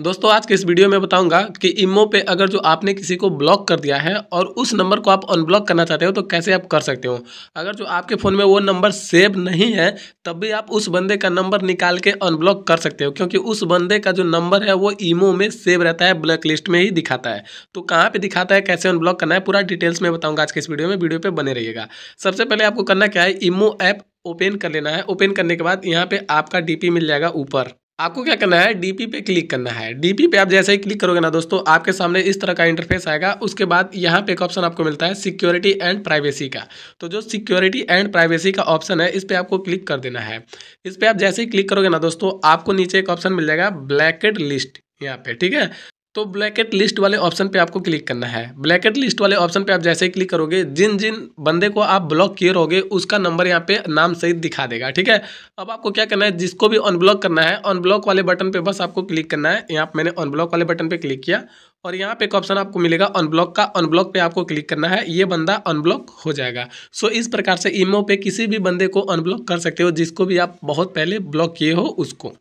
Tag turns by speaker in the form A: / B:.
A: दोस्तों आज के इस वीडियो में बताऊंगा कि इमो पे अगर जो आपने किसी को ब्लॉक कर दिया है और उस नंबर को आप अनब्लॉक करना चाहते हो तो कैसे आप कर सकते हो अगर जो आपके फ़ोन में वो नंबर सेव नहीं है तब भी आप उस बंदे का नंबर निकाल के अनब्लॉक कर सकते हो क्योंकि उस बंदे का जो नंबर है वो ईमो में सेव रहता है ब्लैक लिस्ट में ही दिखाता है तो कहाँ पर दिखाता है कैसे अनब्लॉक करना है पूरा डिटेल्स में बताऊँगा आज के इस वीडियो में वीडियो पर बने रहिएगा सबसे पहले आपको करना क्या है ईमो ऐप ओपन कर लेना है ओपन करने के बाद यहाँ पर आपका डी मिल जाएगा ऊपर आपको क्या करना है डीपी पे क्लिक करना है डीपी पे आप जैसे ही क्लिक करोगे ना दोस्तों आपके सामने इस तरह का इंटरफेस आएगा उसके बाद यहाँ पे एक ऑप्शन आपको मिलता है सिक्योरिटी एंड प्राइवेसी का तो जो सिक्योरिटी एंड प्राइवेसी का ऑप्शन है इस पर आपको क्लिक कर देना है इस पर आप जैसे ही क्लिक करोगे ना दोस्तों आपको नीचे एक ऑप्शन मिल जाएगा ब्लैकेट लिस्ट यहाँ पे ठीक है तो ब्लैकेट लिस्ट वाले ऑप्शन पे आपको क्लिक करना है ब्लैकेट लिस्ट वाले ऑप्शन पे आप जैसे ही क्लिक करोगे जिन जिन बंदे को आप ब्लॉक किए रहोगे उसका नंबर यहाँ पे नाम सहित दिखा देगा ठीक है अब आपको क्या करना है जिसको भी अनब्लॉक करना है अनब्लॉक वाले बटन पे बस आपको क्लिक करना है यहाँ मैंने अनब्लॉक वाले बटन पर क्लिक किया और यहाँ पे एक ऑप्शन आपको मिलेगा अनब्लॉक का अनब्लॉक पे आपको क्लिक करना है ये बंदा अनब्लॉक हो जाएगा सो इस प्रकार से ईमो पे किसी भी बंदे को अनब्लॉक कर सकते हो जिसको भी आप बहुत पहले ब्लॉक किए हो उसको